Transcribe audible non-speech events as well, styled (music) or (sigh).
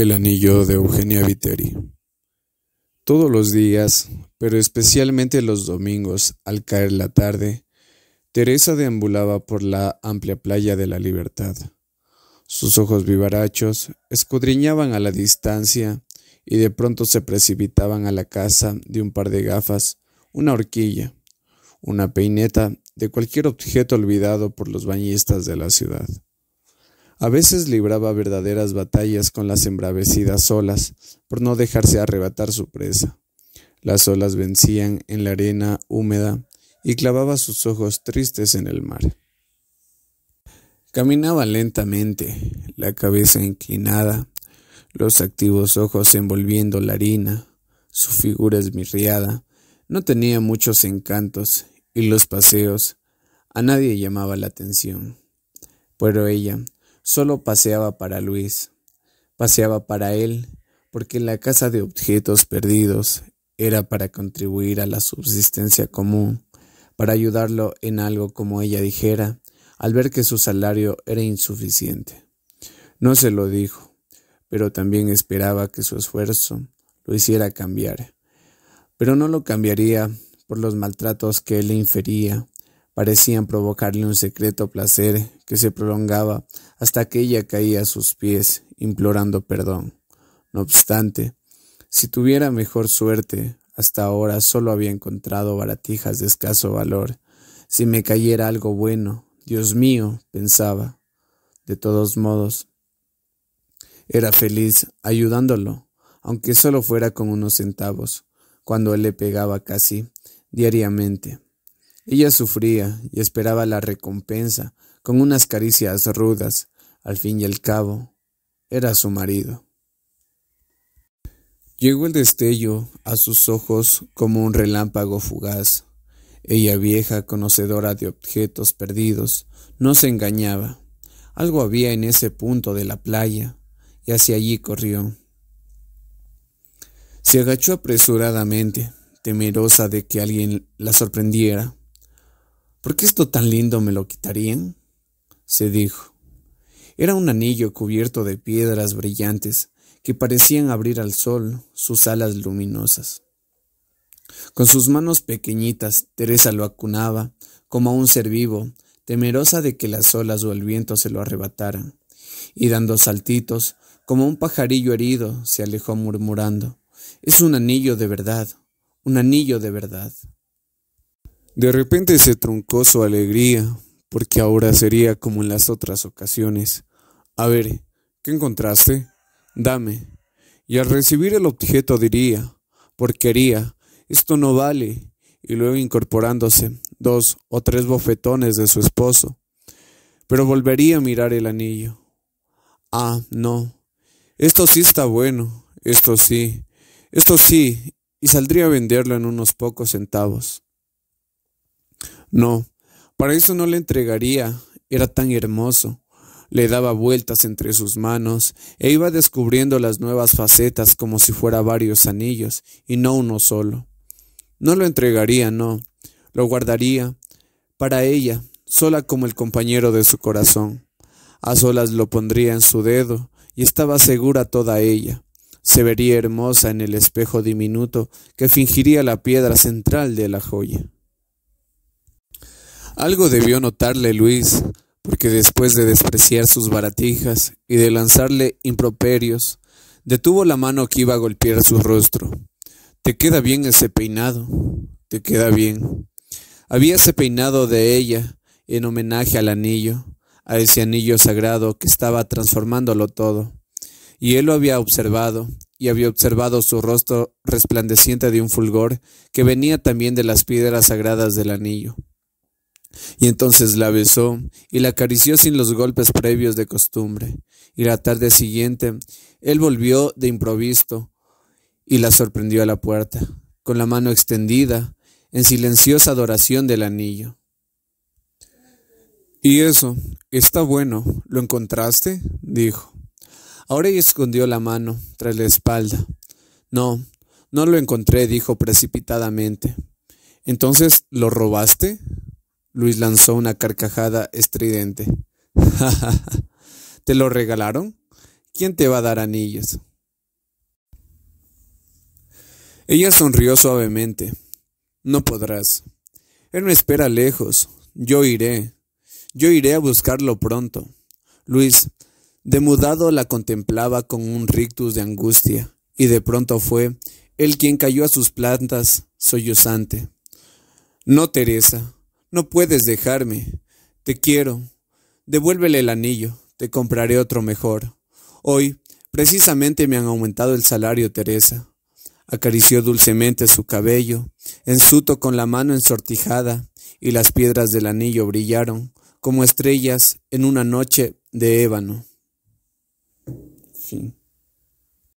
El anillo de Eugenia Viteri. Todos los días, pero especialmente los domingos, al caer la tarde, Teresa deambulaba por la amplia playa de la Libertad. Sus ojos vivarachos escudriñaban a la distancia y de pronto se precipitaban a la casa de un par de gafas, una horquilla, una peineta de cualquier objeto olvidado por los bañistas de la ciudad. A veces libraba verdaderas batallas con las embravecidas olas, por no dejarse arrebatar su presa. Las olas vencían en la arena húmeda y clavaba sus ojos tristes en el mar. Caminaba lentamente, la cabeza inclinada, los activos ojos envolviendo la harina, su figura esmirriada, no tenía muchos encantos y los paseos a nadie llamaba la atención. Pero ella, Solo paseaba para Luis, paseaba para él, porque la casa de objetos perdidos era para contribuir a la subsistencia común, para ayudarlo en algo como ella dijera, al ver que su salario era insuficiente. No se lo dijo, pero también esperaba que su esfuerzo lo hiciera cambiar. Pero no lo cambiaría por los maltratos que él le infería parecían provocarle un secreto placer que se prolongaba hasta que ella caía a sus pies implorando perdón. No obstante, si tuviera mejor suerte, hasta ahora solo había encontrado baratijas de escaso valor. Si me cayera algo bueno, Dios mío, pensaba. De todos modos, era feliz ayudándolo, aunque solo fuera con unos centavos, cuando él le pegaba casi diariamente. Ella sufría y esperaba la recompensa con unas caricias rudas. Al fin y al cabo, era su marido. Llegó el destello a sus ojos como un relámpago fugaz. Ella vieja, conocedora de objetos perdidos, no se engañaba. Algo había en ese punto de la playa, y hacia allí corrió. Se agachó apresuradamente, temerosa de que alguien la sorprendiera. ¿Por qué esto tan lindo me lo quitarían? se dijo. Era un anillo cubierto de piedras brillantes que parecían abrir al sol sus alas luminosas. Con sus manos pequeñitas, Teresa lo acunaba como a un ser vivo, temerosa de que las olas o el viento se lo arrebataran, y dando saltitos, como un pajarillo herido, se alejó murmurando, Es un anillo de verdad, un anillo de verdad. De repente se truncó su alegría, porque ahora sería como en las otras ocasiones. A ver, ¿qué encontraste? Dame. Y al recibir el objeto diría, porquería, esto no vale. Y luego incorporándose dos o tres bofetones de su esposo. Pero volvería a mirar el anillo. Ah, no. Esto sí está bueno, esto sí, esto sí, y saldría a venderlo en unos pocos centavos. No, para eso no le entregaría, era tan hermoso. Le daba vueltas entre sus manos e iba descubriendo las nuevas facetas como si fuera varios anillos y no uno solo. No lo entregaría, no, lo guardaría para ella, sola como el compañero de su corazón. A solas lo pondría en su dedo y estaba segura toda ella. Se vería hermosa en el espejo diminuto que fingiría la piedra central de la joya. Algo debió notarle Luis, porque después de despreciar sus baratijas y de lanzarle improperios, detuvo la mano que iba a golpear su rostro. Te queda bien ese peinado, te queda bien. Había ese peinado de ella en homenaje al anillo, a ese anillo sagrado que estaba transformándolo todo. Y él lo había observado, y había observado su rostro resplandeciente de un fulgor que venía también de las piedras sagradas del anillo. Y entonces la besó y la acarició sin los golpes previos de costumbre. Y la tarde siguiente, él volvió de improviso y la sorprendió a la puerta, con la mano extendida, en silenciosa adoración del anillo. Y eso, está bueno, ¿lo encontraste? dijo. Ahora ella escondió la mano tras la espalda. No, no lo encontré, dijo precipitadamente. Entonces, ¿lo robaste? Luis lanzó una carcajada estridente. (laughs) ¿Te lo regalaron? ¿Quién te va a dar anillos? Ella sonrió suavemente. No podrás. Él me espera lejos. Yo iré. Yo iré a buscarlo pronto. Luis, demudado, la contemplaba con un rictus de angustia, y de pronto fue él quien cayó a sus plantas, sollozante. No, Teresa, no puedes dejarme. Te quiero. Devuélvele el anillo. Te compraré otro mejor. Hoy, precisamente me han aumentado el salario, Teresa. Acarició dulcemente su cabello, suto con la mano ensortijada, y las piedras del anillo brillaron como estrellas en una noche de ébano.